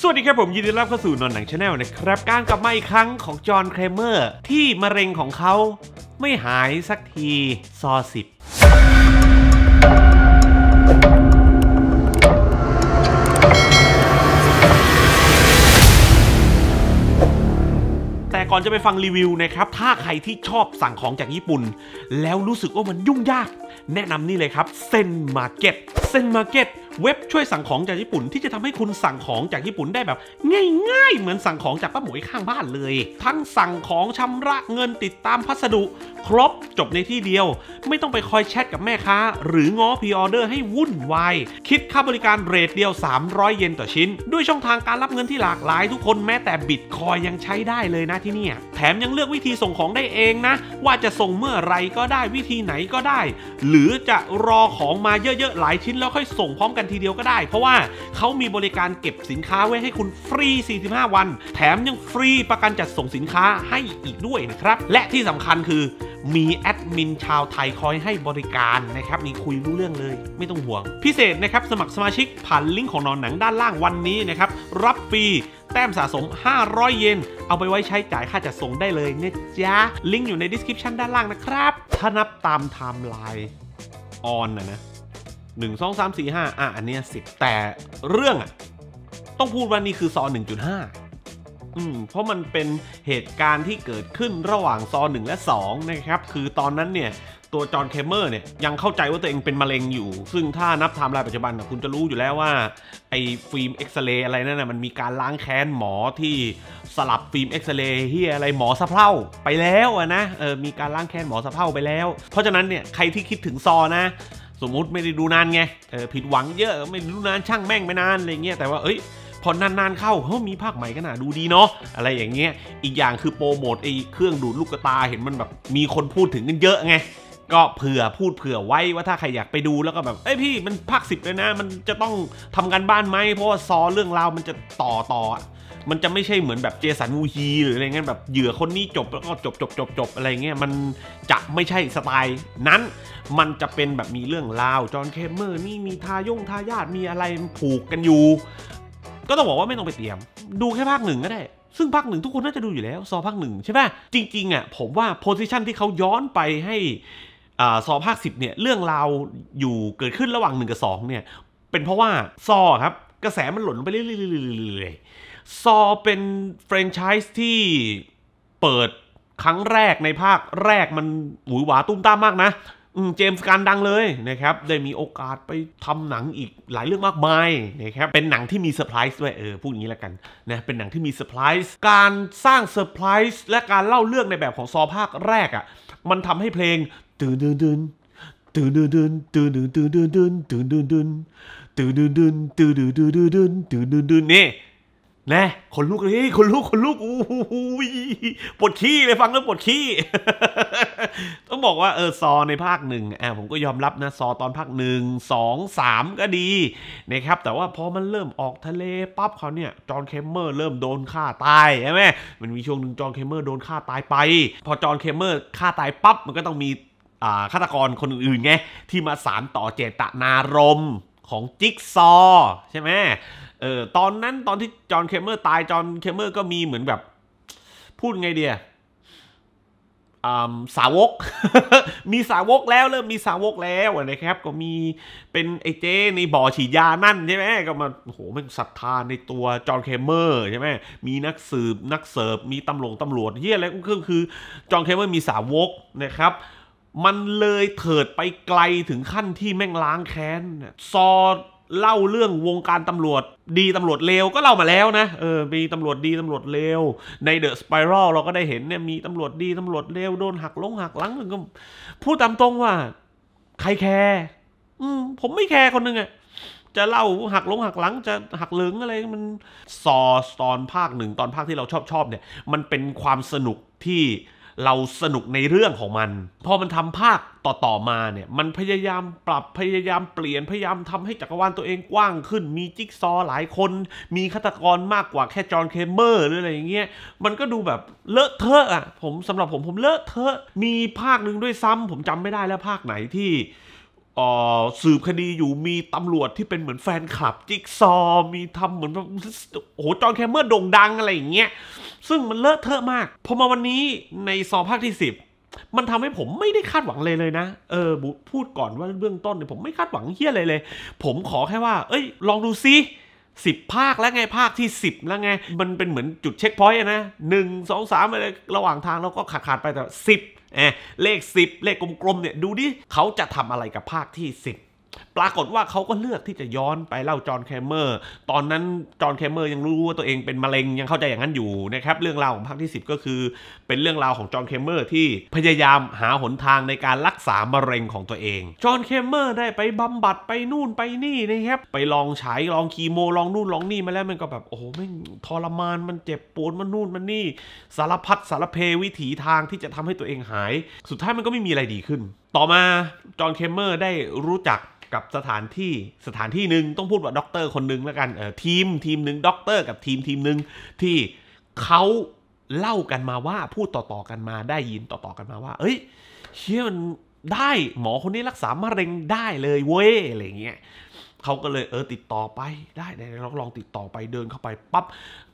สวัสดีครับ ผมยินดีรับเข้าสู่นอนหนังชาแนลนะครับการกลับมาอีกครั้งของจอห์นเครเมอร์ที่มะเร็งของเขาไม่หายสักที ซอสิบแต่ก่อนจะไปฟังรีวิวนะครับ ถ้าใครที่ชอบสั่งของจากญี่ปุ่น แล้วรู้สึกว่ามันยุ่งยาก แนะนำนี่เลยครับเซนมาร์เก็ตเซนมาร์เก็ตเว็บช่วยสั่งของจากญี่ปุ่น ที่จะทำให้คุณสั่งของจากญี่ปุ่นได้แบบง่ายๆ เหมือนสั่งของจากป้าหมวยข้างบ้านเลย ทั้งสั่งของชำระเงินติดตามพัสดุ ครบจบในที่เดียว ไม่ต้องไปคอยแชทกับแม่ค้า หรืองอพีออเดอร์ให้วุ่นวาย คิดค่าบริการเรทเดียว 300 เยนต่อชิ้น ด้วยช่องทางการรับเงินที่หลากหลายทุกคนแม้แต่บิตคอยยังใช้ได้เลยนะที่นี่แถมยังเลือกวิธีส่งของได้เองนะ ว่าจะส่งเมื่อไรก็ได้วิธีไหนก็ได้ หรือจะรอของมาเยอะๆหลายชิ้น แล้วค่อยส่งพร้อมกันันทีเดียวก็ได้ เพราะว่าเขามีบริการเก็บสินค้าไว้ให้คุณฟรี 45 วัน แถมยังฟรีประกันจัดส่งสินค้าให้อีกด้วยนะครับ และที่สำคัญคือมีแอดมินชาวไทยคอยให้บริการนะครับนี่คุยรู้เรื่องเลย ไม่ต้องห่วง พิเศษนะครับ สมัครสมาชิกผ่านลิงก์ของนอนหนังด้านล่างวันนี้นะครับ รับฟรีแต้มสะสม 500 เยนเอาไปไว้ใช้จ่ายค่าจัดส่งได้เลยนะจ๊ะลิงก์อยู่ในดีสคริปชันด้านล่างนะครับถ้านับตามไทม์ไลน์ออนนะนะหนึ่งสองสสามี่ห้าอ่ะอันเนี้ยิบแต่เรื่องอ่ะต้องพูดว่านี่คือซอหหนึ่งจุด้าอืมเพราะมันเป็นเหตุการณ์ที่เกิดขึ้นระหว่างซอหนึ่งและสองนะครับ คือตอนนั้นเนี่ย ตัวจอห์นเคเมอร์เนี่ย ยังเข้าใจว่าตัวเองเป็นมะเร็งอยู่ ซึ่งถ้านับไทม์ไลน์ปัจจุบันคุณจะรู้อยู่แล้วว่าไอ้ฟิล์มเอ็กซเรย์อะไรนั่นนะมันมีการล้างแค้นหมอที่สลับฟิล์มเอ็กซเรย์เฮียอะไรหมอสะเพร่าไปแล้วนะเออมีการล้างแค้นหมอสะเพร่าไปแล้ว เพราะฉะนั้นเนี่ยใครที่คิดถึงซอนะสมมุติไม่ได้ดูนานไงเออผิดหวังเยอะไม่ได้ดูนานช่างแม่งไม่นานอะไรเงี้ยแต่ว่าเอ้ย พอนานๆเข้าเฮ้ยมีภาคใหม่ก็น่าดูดีเนาะอะไรอย่างเงี้ยอีกอย่างคือโปรโมทไอ้เครื่องดูดลูกตาเห็นมันแบบมีคนพูดถึงกันเยอะไงก็เผื่อพูดเผื่อไว้ว่าถ้าใครอยากไปดูแล้วก็แบบเอ้ยพี่มันภาคสิบเลยนะมันจะต้องทำกันบ้านไหมเพราะว่าซอเรื่องราวมันจะต่อต่อมันจะไม่ใช่เหมือนแบบเจสันวูฮีหรืออะไรเงี้ยแบบเหยื่อคนนี้จบแล้วก็จบจบจบจบอะไรเงี้ย มันจะไม่ใช่สไตล์นั้น มันจะเป็นแบบมีเรื่องราวจอห์นเคเมอร์ นี่มีทายงทายาทมีอะไรผูกกันอยู่ ก็ต้องบอกว่าไม่ต้องไปเตรียม ดูแค่ภาคหนึ่งก็ได้ ซึ่งภาคหนึ่งทุกคนน่าจะดูอยู่แล้ว ซอภาคหนึ่งใช่ไหมจริงๆอ่ะผมว่าโพสิชันที่เขาย้อนไปให้ซอภาคสิบเนี่ยเรื่องราวอยู่เกิดขึ้นระหว่างหนึ่งกับสองเนี่ยเป็นเพราะว่าซอครับ กระแสมันหล่นไปเรื่อยๆซอเป็นแฟรนไชส์ที่เปิดครั้งแรกในภาคแรกมันหวือหวาตุ้มต้ามมากนะเจมส์การดังเลยนะครับได้มีโอกาสไปทำหนังอีกหลายเรื่องมากมายนะครับเป็นหนังที่มีเซอร์ไพรส์ด้วยเออพูดงนี้แล้วกันนะเป็นหนังที่มีเซอร์ไพรส์การสร้างเซอร์ไพรส์และการเล่าเรื่องในแบบของซอภาคแรกอะ่ะมันทำให้เพลงตื่นเดินเดินตื่นเดินเดินตื่นเดินเดินตื่นเดินเดินตื่นเดินเดินตื่นเดินเดินตื่นเดินเดินตื่นเดินเดินนี่นะคนลุกเฮ้ยคนลุกคนลุกอู้หูปวดขี้เลยฟังแล้วปวดขี้ต้องบอกว่าเออซอในภาคหนึ่งอ่าผมก็ยอมรับนะซอตอนภาคหนึ่งสองสามก็ดีนะครับแต่ว่าพอมันเริ่มออกทะเลปั๊บเขาเนี่ยจอห์นเคมเมอร์เริ่มโดนฆ่าตายใช่ไหมมันมีช่วงหนึ่งจอห์นเคมเมอร์โดนฆ่าตายไป พอจอห์นเคมเมอร์ฆ่าตายปั๊บมันก็ต้องมีอ่าฆาตกรคนอื่นๆไงที่มาสารต่อเจตนารมของจิ๊กซอ ใช่ไหมเออตอนนั้นตอนที่จอห์นเคมเมอร์ตายจอห์นเคมเมอร์ก็มีเหมือนแบบพูดไงเดียสาวก มีสาวกแล้วเริ่มมีสาวกแล้วนะครับก็มีเป็นไอ้เจ้ในบ่อฉีดยานั่นใช่ไหมก็มาโโหมันศรัทธาในตัวจอห์นเคเมอร์ใช่ไหมมีนักสืบนักเสิร์ฟมีตำรวจตำรวจเฮียอะไรก็คือคือจอห์นเคเมอร์มีสาวกนะครับมันเลยเถิดไปไกลถึงขั้นที่แม่งล้างแค้นซอเล่าเรื่องวงการตำรวจดีตำรวจเลว ก็เล่ามาแล้วนะเออ มีตำรวจดีตำรวจเลวในเดอะสไปรัลเราก็ได้เห็นเนี่ยมีตำรวจดีตำรวจเลวโดนหักลงหักหลังก็พูดตามตรงว่า ใครแคร์อืม ผมไม่แคร์คนนึงอะจะเล่าหักลงหักหลังจะหักเหลิงอะไรมันซอตอนภาคหนึ่งตอนภาคที่เราชอบชอบเนี่ย มันเป็นความสนุกที่เราสนุกในเรื่องของมัน พอมันทำภาคต่อๆมาเนี่ย มันพยายามปรับพยายามเปลี่ยนพยายามทำให้จักรวาลตัวเองกว้างขึ้น มีจิ๊กซอหลายคน มีฆาตกรมากกว่าแค่จอห์นเคเมอร์หรืออะไรอย่างเงี้ยมันก็ดูแบบเลอะเทอะอ่ะผมสำหรับผมผมเลอะเทอะมีภาคหนึ่งด้วยซ้ำ ผมจำไม่ได้แล้วภาคไหนที่สืบคดีอยู่มีตำรวจที่เป็นเหมือนแฟนคลับจิ๊กซอมีทำเหมือนโอ้โหจอห์นแคมเมอร์โด่งดังอะไรอย่างเงี้ยซึ่งมันเลอะเทอะมาก พอมาวันนี้ในซอภาคที่ 10 มันทำให้ผมไม่ได้คาดหวังเลยเลยนะ เออ พูดก่อนว่าเบื้องต้นเนี่ย ผมไม่คาดหวังเฮี้ยเลยเลย ผมขอแค่ว่า เอ้ย ลองดูซิสิบภาคแล้วไงภาคที่ 10 แล้วไง มันเป็นเหมือนจุดเช็คพอยต์นะหนึ่งสองสามอะไรระหว่างทางเราก็ขาดขาดไปแต่สิบเลข 10 เลขกลมๆเนี่ยดูดิเขาจะทำอะไรกับภาคที่10ปรากฏว่าเขาก็เลือกที่จะย้อนไปเล่าจอห์นแคมเมอร์ ตอนนั้นจอห์นแคมเมอร์ยังรู้ว่าตัวเองเป็นมะเร็งยังเข้าใจอย่างนั้นอยู่นะครับ เรื่องราวของภาคที่10 ก็คือเป็นเรื่องราวของจอห์นแคมเมอร์ที่พยายามหาหนทางในการรักษามะเร็งของตัวเองจอห์นแคมเมอร์ ได้ไปบำบัดไปนู่นไปนี่นะครับ ไปลองใช้ลองคีโมลองนู่นลองนี่ มาแล้วมันก็แบบ โอ้โหไม่ทรมานมันเจ็บปวดมันนู่นมันนี่ สารพัดสารเพวิถีทางที่จะทำให้ตัวเองหาย สุดท้ายมันก็ไม่มีอะไรดีขึ้นต่อมาจอห์นเคมเมอร์ได้รู้จักกับสถานที่สถานที่หนึ่งต้องพูดว่าด็อกเตอร์คนหนึ่งแล้วกันเออทีมทีมหนึ่งด็อกเตอร์กับทีมทีมหนึ่งที่เขาเล่ากันมาว่าพูดต่อ ๆ กันมาได้ยินต่อๆกันมาว่า เอ้ยเชี่ยมันได้หมอคนนี้รักษามะเร็งได้เลยเว้ยอะไรเงี้ยเขาก็เลยเออติดต่อไปได้ได้ลองลองติดต่อไปเดินเข้าไปปั๊บ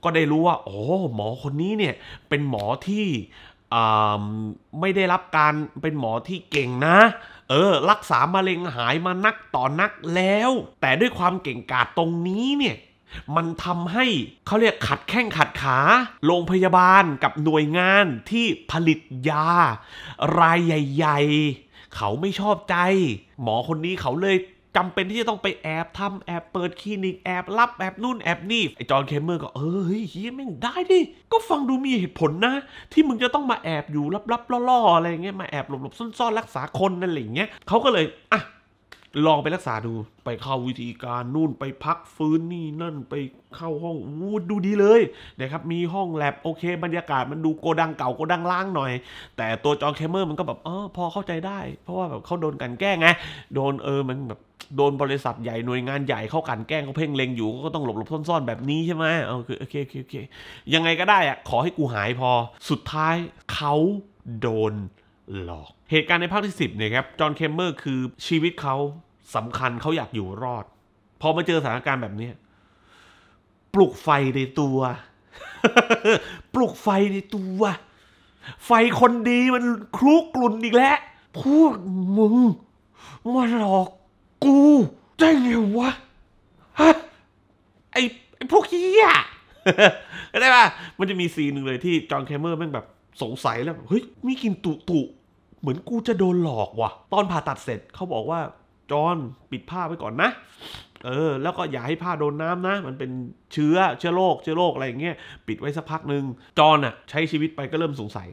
ก็ได้รู้ว่า โอ้หมอคนนี้เนี่ยเป็นหมอที่ไม่ได้รับการเป็นหมอที่เก่งนะ เออรักษามะเร็งหายมานักต่อนักแล้ว แต่ด้วยความเก่งกาจตรงนี้เนี่ย มันทำให้เขาเรียกขัดแข้งขัดขา โรงพยาบาลกับหน่วยงานที่ผลิตยารายใหญ่ๆ เขาไม่ชอบใจ หมอคนนี้เขาเลยจำเป็นที่จะต้องไปแอบทำแอบเปิดคลินิกแอบรับแอบนู่นแอบนี่ไอจอห์นเคมเมอร์ก็เออเฮ้ยเฮียแม่งได้ดิ ก็ฟังดูมีเหตุผลนะ ที่มึงจะต้องมาแอบอยู่ลับๆ ล่อๆ อะไรเงี้ยมาแอบหลบๆ ซ่อนๆรักษาคนนั่นอะไรเงี้ยเขาก็เลยอ่ะลองไปรักษาดู ไปเข้าวิธีการนู่นไปพักฟื้นนี่นั่นไปเข้าห้องวูดดูดีเลยนะครับ มีห้องแลบโอเค บรรยากาศมันดูโกดังเก่าโกดังล่างหน่อย แต่ตัวจอแคมเคเมอร์มันก็แบบ เออพอเข้าใจได้ เพราะว่าแบบเขาโดนกันแกล้งไง โดนเออ มันแบบโดนบริษัทใหญ่ หน่วยงานใหญ่เข้ากันแกล้งเขาเพ่งเล็งอยู่ ก็ต้องหลบหลบซ่อน ๆ แบบนี้ใช่ไหมเออโอเคโอเคโอเคยังไงก็ได้อะขอให้กูหายพอ สุดท้ายเขาโดนหลอกเหตุการณ์ในภาคที่10เนี่ยครับ จอห์นเคมเมอร์คือชีวิตเขาสำคัญเขาอยากอยู่รอด พอมาเจอสถานการณ์แบบนี้ปลุกไฟในตัว ปลุกไฟในตัว ไฟคนดีมันคลุกกลุ่นอีกแล้ว พวกมึง มาหลอกกูได้ไงวะไอไอพวกเหียได้ป่ะ มันจะมีซีนหนึ่งเลยที่จอห์นเคมเมอร์แม่งแบบสงสัยแล้วเฮ้ยมีกินตุตุเหมือนกูจะโดนหลอกว่ะ ตอนผ่าตัดเสร็จเขาบอกว่า จอน ปิดผ้าไว้ก่อนนะ เออ แล้วก็อย่าให้ผ้าโดนน้ำนะ มันเป็นเชื้อ เชื้อโรคเชื้อโรคอะไรอย่างเงี้ย ปิดไว้สักพักหนึ่งจอนอะใช้ชีวิตไปก็เริ่มสงสัย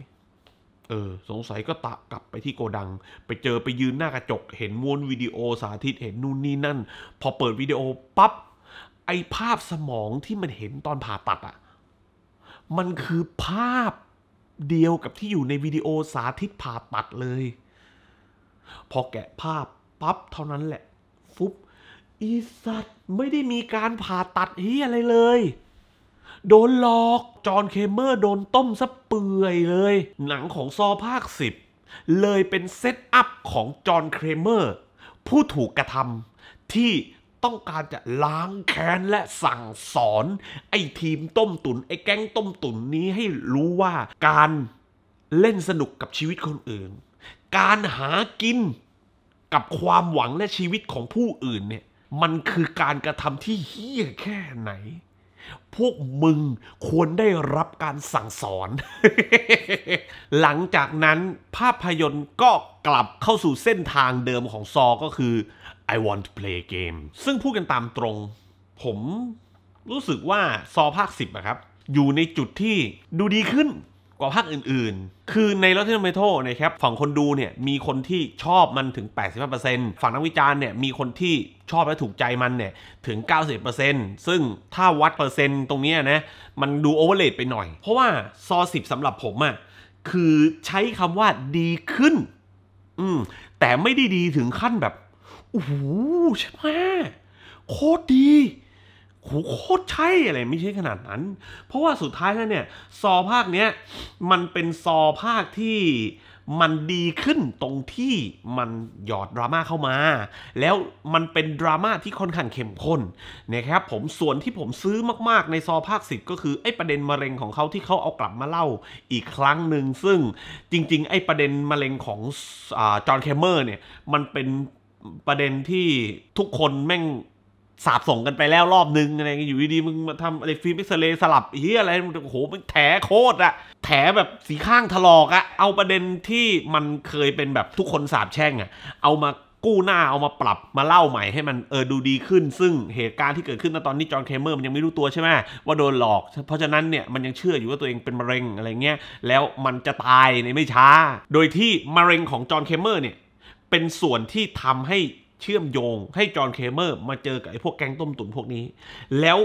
เออ สงสัยก็ตะกลับไปที่โกดัง ไปเจอไปยืนหน้ากระจก เห็นม้วนวิดีโอสาธิตเห็นนู่นนี่นั่น พอเปิดวิดีโอปั๊บไอภาพสมองที่มันเห็นตอนผ่าตัดอ่ะมันคือภาพเดียวกับที่อยู่ในวิดีโอสาธิตผ่าตัดเลย พอแกะภาพปั๊บเท่านั้นแหละฟุบอีสัตว์ไม่ได้มีการผ่าตัดเฮียอะไรเลย โดนหลอก จอนเคเมอร์โดนต้มซะเปื่อยเลย หนังของซอภาคสิบเลยเป็นเซตอัพของจอนเคเมอร์ ผู้ถูกกระทำที่ต้องการจะล้างแค้นและสั่งสอน ไอ้ทีมต้มตุนไอ้แก๊งต้มตุนนี้ให้รู้ว่าการเล่นสนุกกับชีวิตคนอื่น การหากินกับความหวังและชีวิตของผู้อื่นเนี่ย มันคือการกระทำที่เฮี้ยแค่ไหน พวกมึงควรได้รับการสั่งสอน หลังจากนั้นภาพยนตร์ก็กลับเข้าสู่เส้นทางเดิมของซอก็คือ I want to play game ซึ่งพูดกันตามตรง ผมรู้สึกว่า ซอภาค 10อะครับอยู่ในจุดที่ดูดีขึ้นกว่าภาคอื่น ๆ คือใน Rotten t o โ a t o นะครับฝั่งคนดูเนี่ยมีคนที่ชอบมันถึง 85%ฝั่งนักวิจารณ์เนี่ยมีคนที่ชอบและถูกใจมันเนี่ยถึง 90%ซึ่งถ้าวัดเปอร์เซ็นต์ตรงนี้นะมันดูโอเวอร์เลดไปหน่อย เพราะว่าซอ10สำหรับผมอะคือใช้คำว่าดีขึ้น อืมแต่ไม่ได้ดีถึงขั้นแบบโอ้โหใช่ไหมโคตรดีโหโคตรใช่อะไรไม่ใช่ขนาดนั้น เพราะว่าสุดท้ายแล้วเนี่ย ซอภาคเนี้ยมันเป็นซอภาคที่มันดีขึ้นตรงที่มันหยอดดราม่าเข้ามา แล้วมันเป็นดราม่าที่ค่อนข้างเข้มข้นนะครับ ผมส่วนที่ผมซื้อมาก ๆ ในซอภาคสิบก็คือไอ้ประเด็นมะเร็งของเขาที่เขาเอากลับมาเล่าอีกครั้งหนึ่งซึ่งจริง ๆไอ้ประเด็นมะเร็งของจอห์นแคมเมอร์เนี่ยมันเป็นประเด็นที่ทุกคนแม่ง สาบส่งกันไปแล้วรอบนึงอะไรอยู่ดีๆมึงมาทำอะไรฟิล์มกิเย์สลับเฮียอะไรโอ้โหมึงแถโคตรอะแถแบบสีข้างถลอกอะเอาประเด็นที่มันเคยเป็นแบบทุกคนสาบแช่งอะเอามากู้หน้าเอามาปรับมาเล่าใหม่ให้มันเออดูดีขึ้น ซึ่งเหตุการณ์ที่เกิดขึ้นตอนนี้จอห์นเคเมอร์มันยังไม่รู้ตัวใช่ไหมว่าโดนหลอก เพราะฉะนั้นเนี่ยมันยังเชื่ออยู่ว่าตัวเองเป็นมะเร็งอะไรเงี้ยแล้วมันจะตายในไม่ช้าโดยที่มะเร็งของจอห์นเคเมอร์เนี่ยเป็นส่วนที่ทำให้เชื่อมโยง ให้จอห์นเคเมอร์มาเจอกับไอ้พวกแก๊งต้มตุ๋นพวกนี้ แล้ว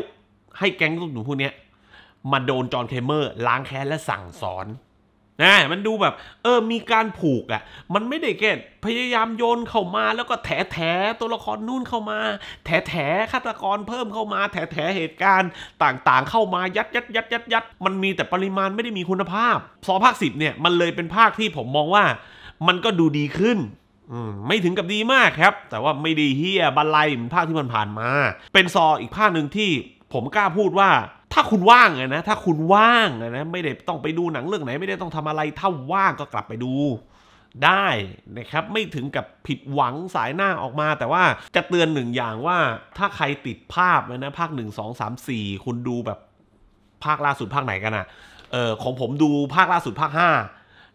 ให้แก๊งต้มตุ๋นพวกนี้มาโดนจอห์นเคเมอร์ ล้างแค้นและสั่งสอนนะมันดูแบบ เออมีการผูกอะ่ะมันไม่ได้แค่พยายามโยนเข้ามาแล้วก็แถแถตัวละครนู่นเข้ามา แถแถฆาตกรเพิ่มเข้ามา แถแถเหตุการณ์ ต่าง ๆ เข้ามายัดยัดยัดยัดยัดมันมีแต่ปริมาณไม่ได้มีคุณภาพสอภาคสิบเนี่ยมันเลยเป็นภาคที่ผมมองว่ามันก็ดูดีขึ้นไม่ถึงกับดีมากครับ แต่ว่าไม่ดีเฮียบันไลเหมือนภาคที่มันผ่านมา เป็นซออีกภาคหนึ่งที่ผมกล้าพูดว่า ถ้าคุณว่างนะ ถ้าคุณว่างนะไม่ได้ต้องไปดูหนังเรื่องไหน ไม่ได้ต้องทำอะไร ถ้าว่างก็กลับไปดู ได้นะครับไม่ถึงกับผิดหวังสายหน้าออกมา แต่ว่าจะเตือนหนึ่งอย่างว่า ถ้าใครติดภาพนะภาคหนึ่งสองสามสี่คุณดูแบบ ภาคล่าสุดภาคไหนกันอะเออของผมดูภาคล่าสุดภาคห้า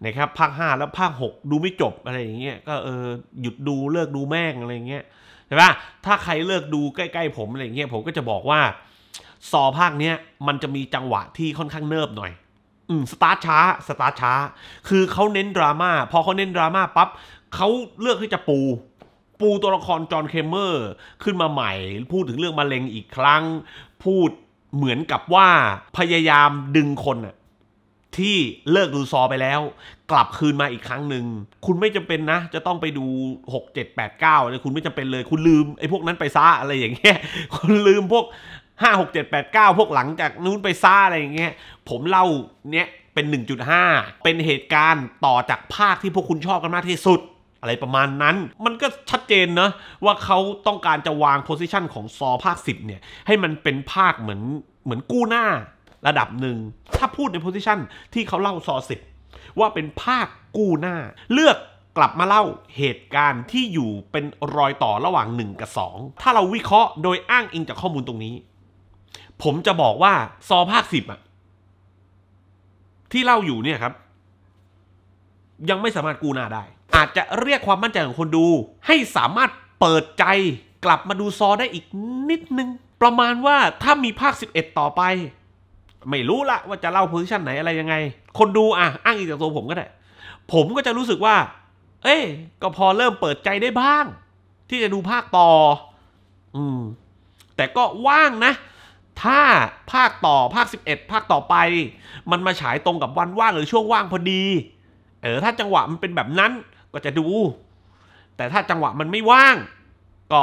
นะครับภาค5แล้วภาค 6 ดูไม่จบอะไรอย่างเงี้ยก็เออหยุดดูเลิกดูแม่งอะไรเงี้ยใช่ปะถ้าใครเลิกดูใกล้ๆผมอะไรเงี้ยผม ก็จะบอกว่าซอภาคเนี้ยมันจะมีจังหวะที่ค่อนข้างเนิบหน่อยอืมสตาร์ทช้าสตาร์ทช้าคือเขาเน้นดราม่าพอเขาเน้นดราม่าปั๊บเขาเลือกที่จะปู ปูตัวละคร จอห์นเคเมอร์ ขึ้นมาใหม่ พูดถึงเรื่องมะเร็งอีกครั้ง พูดเหมือนกับว่าพยายามดึงคนอะที่เลิกดูซอไปแล้ว กลับคืนมาอีกครั้งหนึ่งคุณไม่จำเป็นนะ จะต้องไปดู 6 7 8 9เ่ยคุณไม่จำเป็นเลยคุณลืมไอ้พวกนั้นไปซะอะไรอย่างเงี้ยคุณลืมพวก 5 6 7 8 9 พวกหลังจากนู้นไปซะอะไรอย่างเงี้ยผมเล่าเนี้ยเป็น 1.5 เป็นเหตุการณ์ต่อจากภาคที่พวกคุณชอบกันมากที่สุด อะไรประมาณนั้น มันก็ชัดเจนนะ ว่าเขาต้องการจะวางโพสิชันของซอภาค 10เนี่ยให้มันเป็นภาคเหมือนเหมือนกู้หน้าระดับหนึ่งถ้าพูดในโพสิชันที่เขาเล่าซอสิบว่าเป็นภาคกู้หน้า เลือกกลับมาเล่าเหตุการณ์ที่อยู่เป็นรอยต่อระหว่าง 1 กับ 2 ถ้าเราวิเคราะห์โดยอ้างอิงจากข้อมูลตรงนี้ ผมจะบอกว่าซอภาคสิบอะที่เล่าอยู่เนี่ยครับ ยังไม่สามารถกู้หน้าได้ อาจจะเรียกความมั่นใจของคนดู ให้สามารถเปิดใจ กลับมาดูซอได้อีกนิดนึง ประมาณว่าถ้ามีภาค 11 ต่อไปไม่รู้ละว่าจะเล่าโพสิชันไหนอะไรยังไง คนดูอ่ะ อ้างอิงจากตัวผมก็ได้ ผมก็จะรู้สึกว่า เอ้ยก็พอเริ่มเปิดใจได้บ้าง ที่จะดูภาคต่อ อืม แต่ก็ว่างนะ ถ้าภาคต่อภาค 11 ภาคต่อไป มันมาฉายตรงกับวันว่าง หรือช่วงว่างพอดี เออ ถ้าจังหวะมันเป็นแบบนั้นก็จะดู แต่ถ้าจังหวะมันไม่ว่าง ก็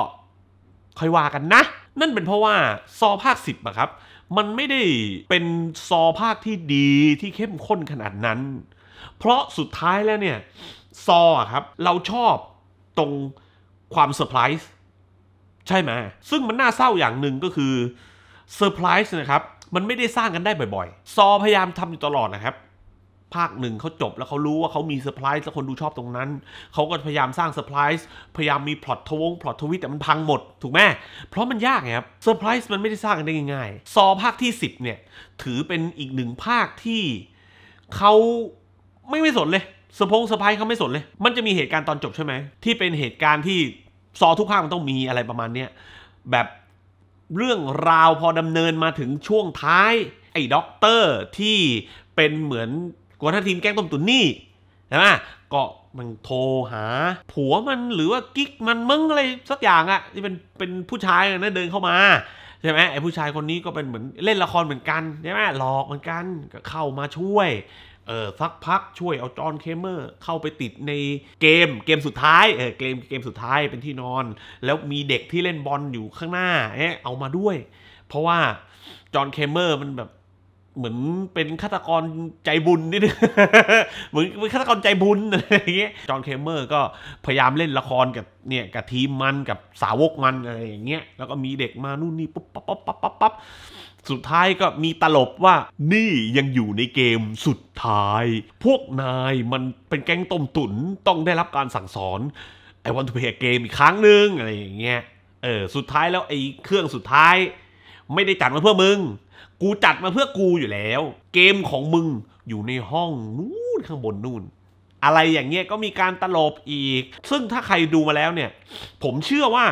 ค่อยว่ากันนะนั่นเป็นเพราะว่า ซอภาค10อะครับมันไม่ได้เป็นซอภาคที่ดีที่เข้มข้นขนาดนั้น เพราะสุดท้ายแล้วเนี่ยซอครับเราชอบตรงความเซอร์ไพรส์ใช่ไหมซึ่งมันน่าเศร้าอย่างหนึ่งก็คือเซอร์ไพรส์นะครับมันไม่ได้สร้างกันได้บ่อยๆ ซอพยายามทำอยู่ตลอดนะครับภาคหนึ่งเขาจบแล้วเขารู้ว่าเขามีเซอร์ไพรส์แล้วคนดูชอบตรงนั้น เขาก็พยายามสร้างเซอร์ไพรส์พยายามมีพล็อตทวงพล็อตทวิตแต่มันพังหมด ถูกไหมเพราะมันยากไงครับเซอร์ไพรส์มันไม่ได้สร้างกันได้ง่ายๆซอภาคที่ 10 เนี่ย ถือเป็นอีกหนึ่งภาคที่เขาไม่ไม่สนเลยสปพงเซอร์ไพรส์เขาไม่สนเลย มันจะมีเหตุการณ์ตอนจบใช่ไหม ที่เป็นเหตุการณ์ที่ซอทุกภาคมันต้องมีอะไรประมาณเนี้ยแบบเรื่องราวพอดำเนินมาถึงช่วงท้ายไอ้ด็อกเตอร์ที่เป็นเหมือนกลัวถ้าทีมแก้งต้มตุ๋นนี่ใช่ไหมก็มันโทรหา ผัวมันหรือว่ากิ๊กมันมึงอะไรสักอย่างอะที่เป็นเป็นผู้ชายนะเดินเข้ามาใช่ไหมไอ้ผู้ชายคนนี้ก็เป็นเหมือนเล่นละครเหมือนกันใช่ไหมหลอกเหมือนกันก็เข้ามาช่วยเออสักพักช่วยเอาจอห์นเคเมอร์ เข้าไปติดในเกมเกมสุดท้ายเออเกมเกมสุดท้ายเป็นที่นอน แล้วมีเด็กที่เล่นบอลอยู่ข้างหน้าเอ๊ะเอามาด้วย เพราะว่าจอห์นเคเมอร์มันแบบเหมือนเป็นฆาตกรใจบุญนิดนึงเหมือนเป็นฆาตกรใจบุญอะไรอย่างเงี้ยจอห์น เคเมอร์ก็พยายามเล่นละครกับเนี่ยกับทีมมันกับสาวกมัน อะไรอย่างเงี้ย แล้วก็มีเด็กมา นู่นนี่ ปุ๊บปั๊บปั๊บปั๊บปั๊บ สุดท้ายก็มีตลบว่า นี่ยังอยู่ในเกมสุดท้าย พวกนายมันเป็นแก๊งต้มตุ๋นต้องได้รับการสั่งสอนไอวันทูเพย์เกมอีกครั้งหนึ่งอะไรอย่างเงี้ย เออสุดท้ายแล้วไอ้เครื่องสุดท้าย ไม่ได้จัดมาเพื่อมึงกูจัดมาเพื่อกูอยู่แล้ว เกมของมึงอยู่ในห้องนู้นข้างบนนู่น อะไรอย่างเงี้ยก็มีการตลบอีก ซึ่งถ้าใครดูมาแล้วเนี่ย ผมเชื่อว่า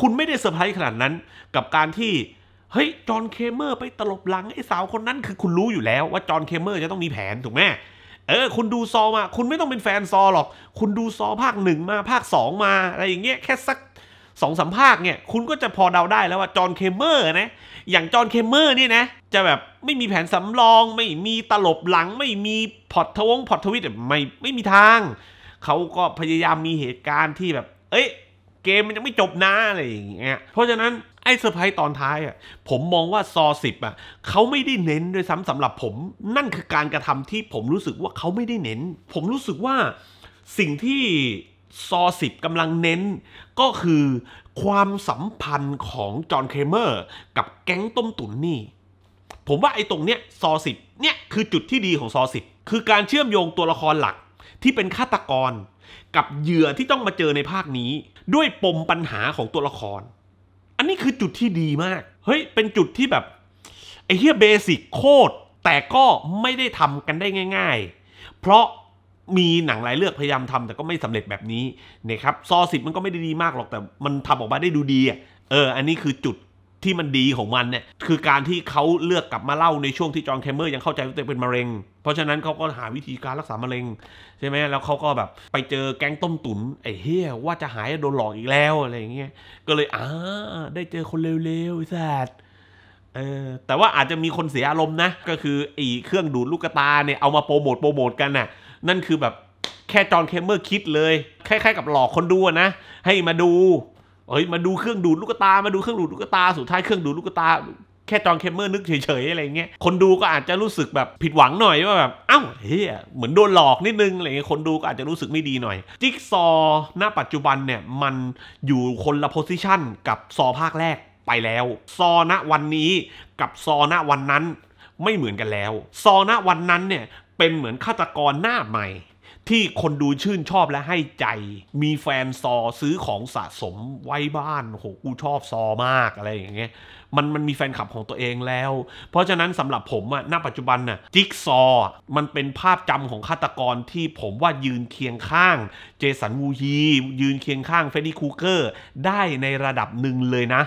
คุณไม่ได้เซอร์ไพรส์ขนาดนั้น กับการที่เฮ้ยจอห์นเคเมอร์ ไปตลบหลังไอ้สาวคนนั้นคือคุณรู้อยู่แล้วว่าจอห์นเคเมอร์จะต้องมีแผนถูกไหมเออ คุณดูซอมา คุณไม่ต้องเป็นแฟนซอหรอก คุณดูซอภาคหนึ่งมาภาคสองมาอะไรอย่างเงี้ยแค่สักสองสามภาคเนี่ยคุณก็จะพอเดาได้แล้วว่าจอห์นเคเมอร์นะอย่างจอห์นเคเมอร์นี่นะจะแบบไม่มีแผนสำรองไม่มีตลบหลังไม่มีพอดทวงพอดทวิตไม่ไม่มีทาง เขาก็พยายามมีเหตุการณ์ที่แบบ เอ้ยเกมมันยังไม่จบนะอะไรอย่างเงี้ยเพราะฉะนั้นไอ้เซอร์ไพรส์ตอนท้ายอ่ะผมมองว่าซอสิบอ่ะเขาไม่ได้เน้นด้วยซ้ำสำหรับผมนั่นคือการกระทำที่ผมรู้สึกว่าเขาไม่ได้เน้น ผมรู้สึกว่าสิ่งที่ซอสิบกำลังเน้นก็คือ ความสัมพันธ์ของจอห์นเครเมอร์กับแก๊งต้มตุ๋นนี่ ผมว่าไอ้ตรงเนี้ยซอสิบเนี่ย คือจุดที่ดีของซอสิบคือการเชื่อมโยงตัวละครหลักที่เป็นฆาตกรกับเหยื่อที่ต้องมาเจอในภาคนี้ ด้วยปมปัญหาของตัวละคร อันนี้คือจุดที่ดีมาก เฮ้ย เป็นจุดที่แบบ ไอ้เฮียเบสิกโคตรแต่ก็ไม่ได้ทำกันได้ง่าย ๆ เพราะมีหนังหลายเลือกพยายามทำ แต่ก็ไม่สำเร็จแบบนี้นะครับ ซอสิบมันก็ไม่ได้ดีมากหรอก แต่มันทำออกมาได้ดูดีเออ อันนี้คือจุดที่มันดีของมันเนี่ยคือการที่เขาเลือกกลับมาเล่าในช่วงที่จอห์นแคมเมอร์ยังเข้าใจว่าตัวเองเป็นมะเร็ง เพราะฉะนั้นเขาก็หาวิธีการรักษามะเร็ง ใช่ไหมแล้วเขาก็แบบ ไปเจอแก๊งต้มตุ๋นไอ้เฮียว่าจะหายโดนหลอกอีกแล้วอะไรอย่างเงี้ยก็เลยอ่าได้เจอคนเร็วๆสัตเออแต่ว่าอาจจะมีคนเสียอารมณ์นะก็คือไอ้เครื่องดูดลูกตาเนี่ยเอามาโปรโมทโปรโมทกันน่ะนั่นคือแบบแค่จอนเคมเมอร์คิดเลยคล้ายๆกับหลอกคนดูนะให้มาดูเอ้ยมาดูเครื่องดูดลูกตามาดูเครื่องดูดลูกตาสุดท้ายเครื่องดูดลูกตาแค่จอนเคมเมอร์นึกเฉยๆอะไรเงี้ยคนดูก็อาจจะรู้สึกแบบผิดหวังหน่อยว่าแบบเอ้าเฮียเหมือนโดนหลอกนิดนึงอะไรเงี้ยคนดูก็อาจจะรู้สึกไม่ดีหน่อยจิ๊กซอณ ปัจจุบันเนี่ยมันอยู่คนละโพสิชันกับซอภาคแรกไปแล้ว ซอณวันนี้กับซอณวันนั้นไม่เหมือนกันแล้ว ซอณวันนั้นเนี่ยเป็นเหมือนฆาตกรหน้าใหม่ ที่คนดูชื่นชอบและให้ใจ มีแฟนซอซื้อของสะสมไว้บ้าน โหกูชอบซอมากอะไรอย่างเงี้ย มันมันมีแฟนคลับของตัวเองแล้ว เพราะฉะนั้นสำหรับผมอะณปัจจุบันน่ะจิ๊กซอ มันเป็นภาพจำของฆาตกรที่ผมว่ายืนเคียงข้างเจสันวูฮียืนเคียงข้างเฟดดี้คูเกอร์ ได้ในระดับหนึ่งเลยนะ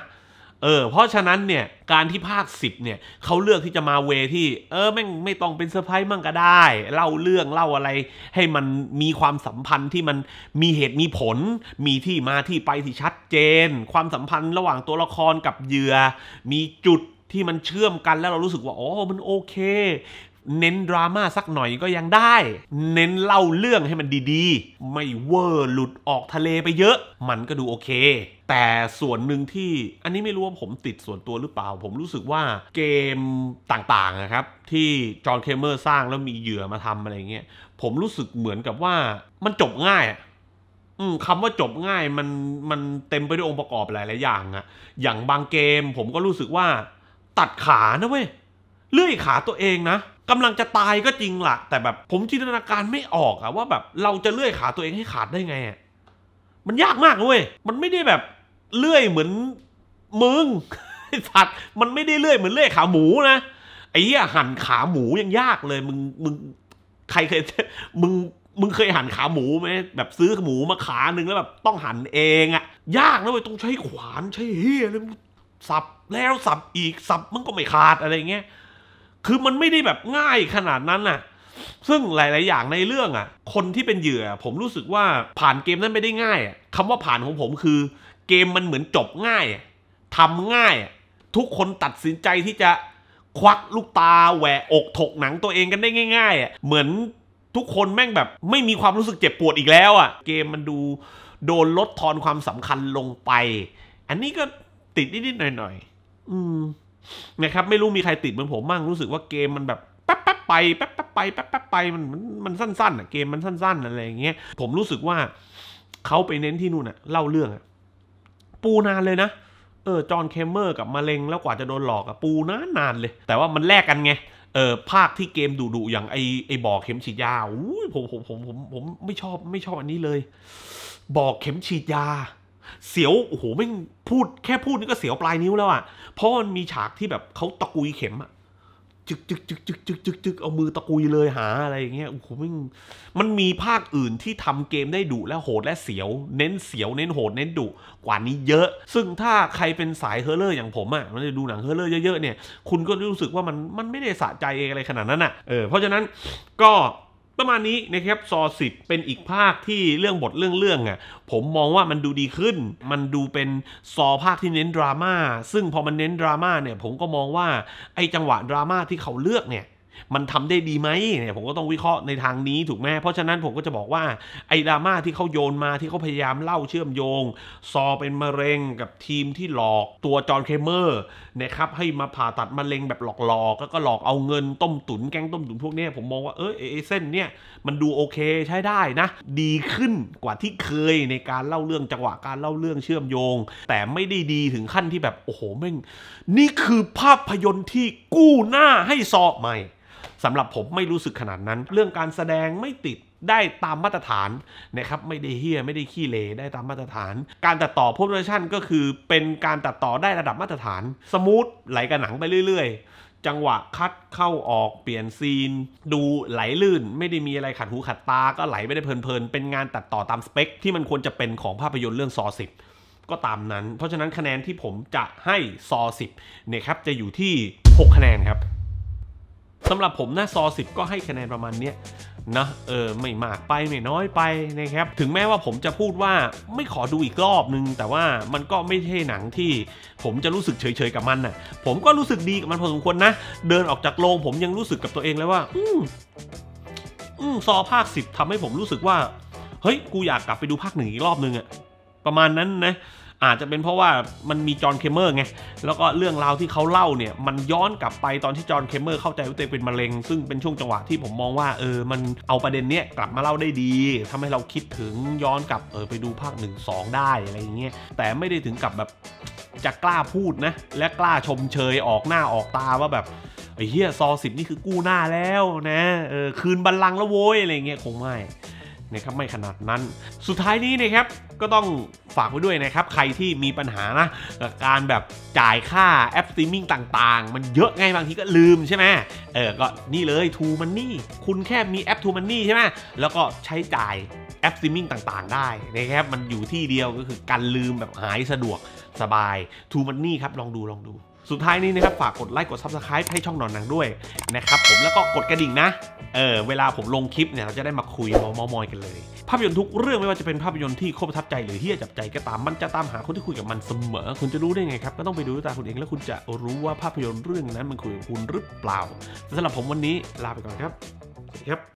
เออเพราะฉะนั้นเนี่ยการที่ภาค 10เนี่ยเขาเลือกที่จะมาเวที่ เออแม่งไม่ต้องเป็นเซอร์ไพรส์มั่งก็ได้ เล่าเรื่องเล่าอะไรให้มันมีความสัมพันธ์ที่มันมีเหตุมีผล มีที่มาที่ไปที่ชัดเจน ความสัมพันธ์ระหว่างตัวละครกับเหยื่อมีจุดที่มันเชื่อมกันแล้วเรารู้สึกว่าอ๋อมันโอเคเน้นดราม่าสักหน่อยก็ยังได้ เน้นเล่าเรื่องให้มันดีๆ ไม่เวอร์หลุดออกทะเลไปเยอะ มันก็ดูโอเค แต่ส่วนหนึ่งที่ อันนี้ไม่รู้ว่าผมติดส่วนตัวหรือเปล่า ผมรู้สึกว่าเกมต่างๆนะครับ ที่จอห์นเคเมอร์สร้างแล้วมีเหยื่อมาทำอะไรเงี้ย ผมรู้สึกเหมือนกับว่ามันจบง่ายคำว่าจบง่าย มันมันเต็มไปด้วยองค์ประกอบหลายๆอย่างอะอย่างบางเกม ผมก็รู้สึกว่า ตัดขานะเว้ยเลื่อยขาตัวเองนะกำลังจะตายก็จริงละ่ะ แต่แบบผมจินตนาการไม่ออกอะว่าแบบเราจะเลื่อยขาตัวเองให้ขาดได้ไงอะมันยากมากเว้ยมันไม่ได้แบบเลื่อยเหมือนมึงสัตว์มันไม่ได้เลื่อยเหมือนเลื่อยขาหมูนะไอ้เหี้ยหั่นขาหมูยังยากเลยมึงมึงใครเคยมึงมึงเคยหั่นขาหมูไหมแบบซื้อหมูมาขาหนึ่งแล้วแบบต้องหั่นเองอะยากนะเว้ยต้องใช้ขวานใช้เฮียเลยสับแล้วสับอีกสับมันก็ไม่ขาดอะไรเงี้ยคือมันไม่ได้แบบง่ายขนาดนั้นน่ะซึ่งหลายๆ อย่างในเรื่องอ่ะ คนที่เป็นเหยื่อ ผมรู้สึกว่าผ่านเกมนั้นไม่ได้ง่ายคำว่าผ่านของผมคือ เกมมันเหมือนจบง่าย ทำง่าย ทุกคนตัดสินใจที่จะควักลูกตาแหวะอกถกหนังตัวเองกันได้ง่ายๆเหมือนทุกคนแม่งแบบ ไม่มีความรู้สึกเจ็บปวดอีกแล้ว อ่ะ เกมมันดูโดนลดทอนความสำคัญลงไป อันนี้ก็ติดนิดๆหน่อยๆอืมนะครับ ไม่รู้มีใครติดเหมือนผมมั่งรู้สึกว่าเกมมันแบบแป๊บแป๊บไปแป๊บแป๊บไปแป๊บแป๊บไปมันมันสั้น ๆอ่ะเกมมันสั้นๆ อะไรอย่างเงี้ยผมรู้สึกว่าเขาไปเน้นที่นู่นอ่ะเล่าเรื่องอ่ะปูนานเลยนะเออจอห์นเคมเมอร์กับมะเร็งแล้วกว่าจะโดนหลอกอะปูนานนานเลย แต่ว่ามันแลกกันไงเออภาคที่เกมดุดอย่างไอไอบอกเข็มฉีดยาอู้ผมผมผมผมผมไม่ชอบไม่ชอบอันนี้เลย บอกเข็มฉีดยาเสียวโอ้โหไม่พูดแค่พูดนี่ก็เสียวปลายนิ้วแล้วอะ่ะเพราะมันมีฉากที่แบบเขาตะกุยเข็มอะ่ะจึกจึกจึกจึกจึกจึกจึกเอามือตะกุยเลยหาอะไรอย่างเงี้ย โอ้โหม่มันมีภาคอื่นที่ทำเกมได้ดุและโหดและเสียว เน้นเสียวเน้นโหดเน้นดุกว่านี้เยอะ ซึ่งถ้าใครเป็นสายเฮอร์เลอร์อย่างผมอะ่ะมันจะดูหนังเฮอร์เลอร์เยอะๆเนี่ย คุณก็รู้สึกว่ามัน มันไม่ได้สะใจอะไรขนาดนั้นอะ่ะเออ เพราะฉะนั้นก็ประมาณนี้นะครับซอสิบเป็นอีกภาคที่เรื่องบทเรื่องเรื่องอะ่ะผมมองว่ามันดูดีขึ้น มันดูเป็นซอภาคที่เน้นดราม่าซึ่งพอมันเน้นดราม่าเนี่ยผมก็มองว่าไอจังหวะดราม่าที่เขาเลือกเนี่ยมันทำได้ดีไหมเนี่ยผมก็ต้องวิเคราะห์ในทางนี้ถูกไหมเพราะฉะนั้นผมก็จะบอกว่า ไอ้ดราม่าที่เขาโยนมาที่เขาพยายามเล่าเชื่อมโยง ซอเป็นมะเร็งกับทีมที่หลอกตัวจอห์นเคเมอร์นะครับให้มาผ่าตัดมะเร็งแบบหลอกๆแล้วก็หลอกเอาเงินต้มตุนแก๊งต้มตุนพวกนี้ผมมองว่าเอออเส้นเนี่ยมันดูโอเคใช้ได้นะ ดีขึ้นกว่าที่เคยในการเล่าเรื่องจังหวะการเล่าเรื่องเชื่อมโยง แต่ไม่ได้ดีถึงขั้นที่แบบโอ้โหแม่งนี่คือภาพยนตร์ที่กู้หน้าให้ซอใหม่สำหรับผมไม่รู้สึกขนาดนั้น เรื่องการแสดงไม่ติดได้ตามมาตรฐานนะครับ ไม่ได้เฮี้ยไม่ได้ขี้เล ได้ตามมาตรฐาน การตัดต่อโพสต์ชันก็คือเป็นการตัดต่อได้ระดับมาตรฐาน สมูทไหลกระหนังไปเรื่อย ๆ จังหวะคัดเข้าออกเปลี่ยนซีน ดูไหลลื่นไม่ได้มีอะไรขัดหูขัดตา ก็ไหลไม่ได้เพลินๆเป็นงานตัดต่อตามสเปค ที่มันควรจะเป็นของภาพยนตร์เรื่องซอสิบก็ตามนั้น เพราะฉะนั้นคะแนนที่ผมจะให้ซอสิบเนี่ยครับจะอยู่ที่ 6 คะแนนครับสำหรับ ผมนะซอสิบก็ให้คะแนนประมาณเนี้ยนะเออไม่มากไปไม่น้อยไปนะครับ ถึงแม้ว่าผมจะพูดว่าไม่ขอดูอีกรอบนึง แต่ว่ามันก็ไม่ใช่หนังที่ ผมจะรู้สึกเฉย ๆ กับมันนะ่ะผมก็รู้สึกดีกับมันพอสมควรนะเดินออกจากโรงผมยังรู้สึกกับตัวเองเลยว่า อืมอืมซอภาคสิบทำให้ผมรู้สึกว่า เฮ้ยกูอยากกลับไปดูภาคหนึ่งอีกรอบนึงอะประมาณนั้นนะอาจจะเป็นเพราะว่ามันมีจอห์นเคเมอร์ไง แล้วก็เรื่องราวที่เขาเล่าเนี่ย มันย้อนกลับไปตอนที่จอห์นเคเมอร์เข้าใจว่าตัวเองเป็นมะเร็ง ซึ่งเป็นช่วงจังหวะที่ผมมองว่าเออมันเอาประเด็นเนี้ย กลับมาเล่าได้ดี ทำให้เราคิดถึงย้อนกลับเออไปดูภาค 1 2ได้อะไรอย่างเงี้ยแต่ไม่ได้ถึงกับแบบจะกล้าพูดนะ และกล้าชมเชยออกหน้าออกตาว่าแบบไอ้เฮียซอสิบนี่คือกู้หน้าแล้วนะเออคืนบัลลังก์แล้วโว้ยอะไรเงี้ยคงไม่นะครับไม่ขนาดนั้น สุดท้ายนี้นะครับก็ต้องฝากไว้ด้วยนะครับใครที่มีปัญหานะการแบบจ่ายค่าแอปสตรีมมิ่งต่างๆ มันเยอะไงบางทีก็ลืมใช่ไหมเออก็นี่เลย t ูมันนี่คุณแค่มีแอป t ูมันนี่ใช่ไหมแล้วก็ใช้จ่ายแอปสตรีมมิ่งต่างๆ ได้นะครับมันอยู่ที่เดียวก็คือการลืมแบบหายสะดวกสบาย t ูมันนี่ครับลองดูลองดูสุดท้ายนี้นะครับ ฝากกดไลค์กดซับสไครป์ให้ช่องนอนนังด้วยนะครับ ผมแล้วก็กดกระดิ่งนะ เออเวลาผมลงคลิปเนี่ยเราจะได้มาคุยมอมอยกันเลย ภาพยนตร์ทุกเรื่องไม่ว่าจะเป็นภาพยนตร์ที่โคตรประทับใจหรือที่จับใจก็ตามมันจะตามหาคนที่คุยกับมันเสมอ คุณจะรู้ได้ไงครับ ก็ต้องไปดูด้วยตาคุณเองแล้วคุณจะรู้ว่าภาพยนตร์เรื่องนั้นมันคุยกับคุณหรือเปล่าสำหรับผมวันนี้ลาไปก่อนครับ ครับ